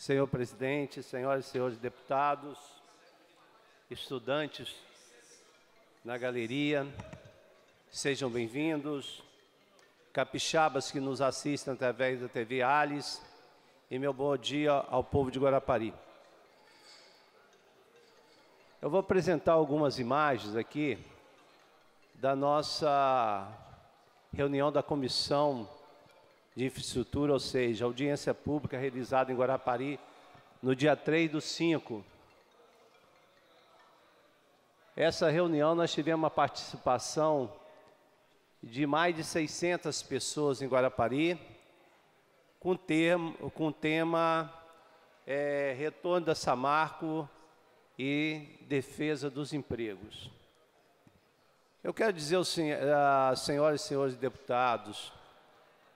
senhor presidente, senhoras e senhores deputados, estudantes na galeria, sejam bem-vindos, capixabas que nos assistem através da TV Alice, e meu bom dia ao povo de Guarapari. Eu vou apresentar algumas imagens aqui da nossa reunião da comissão de infraestrutura, ou seja, audiência pública realizada em Guarapari no dia 3 do 5. Essa reunião nós tivemos uma participação de mais de 600 pessoas em Guarapari, com, termo, com tema é, Retorno da Samarco e Defesa dos Empregos. Eu quero dizer, senhoras e senhores deputados,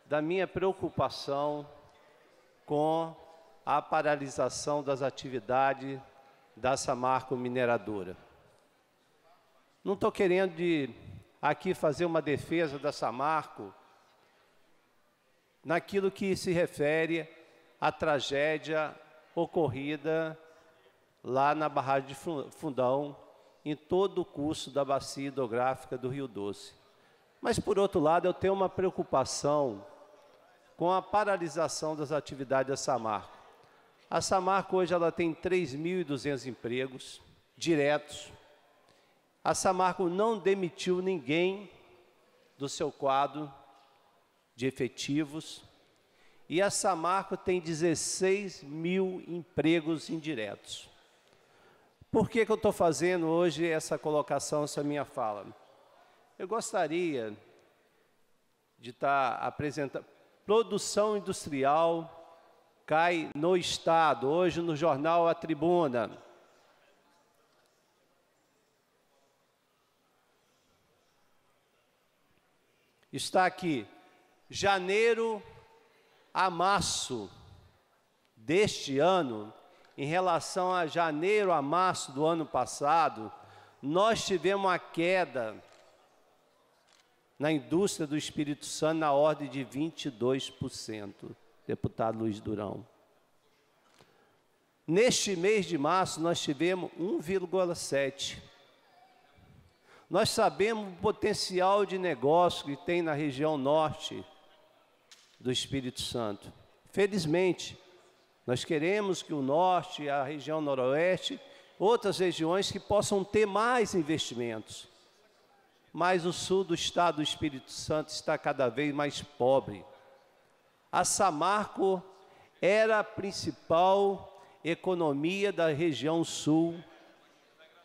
da minha preocupação com a paralisação das atividades da Samarco Mineradora. Não estou querendo de, aqui fazer uma defesa da Samarco naquilo que se refere à tragédia ocorrida lá na barragem de Fundão, em todo o curso da bacia hidrográfica do Rio Doce. Mas, por outro lado, eu tenho uma preocupação com a paralisação das atividades da Samarco. A Samarco hoje ela tem 3.200 empregos diretos. A Samarco não demitiu ninguém do seu quadro de efetivos. E a Samarco tem 16 mil empregos indiretos. Por que, que eu estou fazendo hoje essa colocação, essa minha fala? Eu gostaria de estar tá apresentando. Produção industrial cai no Estado. Hoje no jornal A Tribuna. Está aqui, janeiro a março deste ano, em relação a janeiro a março do ano passado, nós tivemos uma queda na indústria do Espírito Santo na ordem de 22%, deputado Luiz Durão. Neste mês de março, nós tivemos 1,7%. Nós sabemos o potencial de negócio que tem na região norte do Espírito Santo. Felizmente, nós queremos que o norte, a região noroeste, outras regiões que possam ter mais investimentos mas o sul do estado do Espírito Santo está cada vez mais pobre. A Samarco era a principal economia da região sul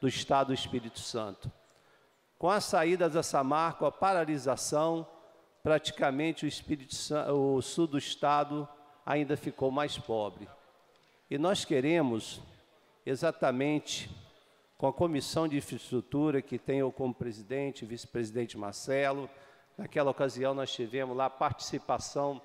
do estado do Espírito Santo. Com a saída da Samarco, a paralisação, praticamente o, Espírito Santo, o sul do estado ainda ficou mais pobre. E nós queremos exatamente com a comissão de infraestrutura que tem eu como presidente, vice-presidente Marcelo. Naquela ocasião, nós tivemos lá a participação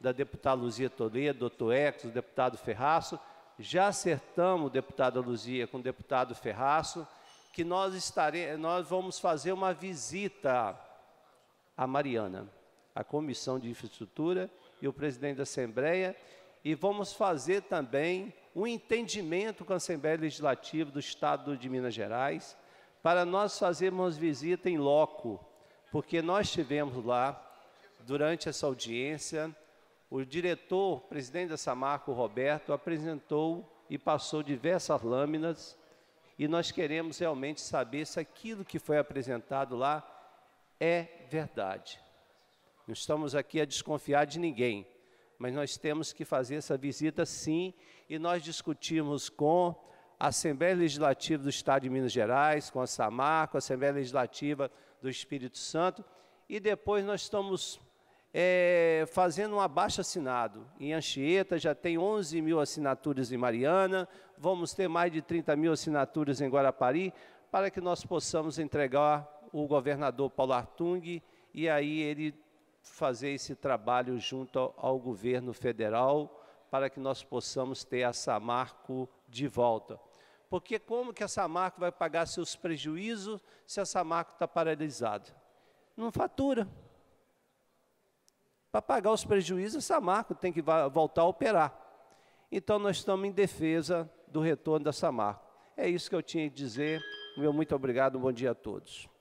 da deputada Luzia Toledo, doutor Ex, do deputado Ferraço. Já acertamos, deputada Luzia, com o deputado Ferraço, que nós, estaremos, nós vamos fazer uma visita à Mariana, à Comissão de Infraestrutura e o presidente da Assembleia, e vamos fazer também um entendimento com a Assembleia Legislativa do Estado de Minas Gerais para nós fazermos visita em loco, porque nós tivemos lá, durante essa audiência, o diretor, presidente da Samarco, Roberto, apresentou e passou diversas lâminas e nós queremos realmente saber se aquilo que foi apresentado lá é verdade. Não estamos aqui a desconfiar de ninguém mas nós temos que fazer essa visita sim, e nós discutimos com a Assembleia Legislativa do Estado de Minas Gerais, com a SAMAR, com a Assembleia Legislativa do Espírito Santo, e depois nós estamos é, fazendo um abaixo-assinado. Em Anchieta já tem 11 mil assinaturas em Mariana, vamos ter mais de 30 mil assinaturas em Guarapari, para que nós possamos entregar o governador Paulo Artung, e aí ele fazer esse trabalho junto ao governo federal para que nós possamos ter a Samarco de volta. Porque como que a Samarco vai pagar seus prejuízos se a Samarco está paralisada? Não fatura. Para pagar os prejuízos, a Samarco tem que voltar a operar. Então, nós estamos em defesa do retorno da Samarco. É isso que eu tinha que dizer. Meu muito obrigado, um bom dia a todos.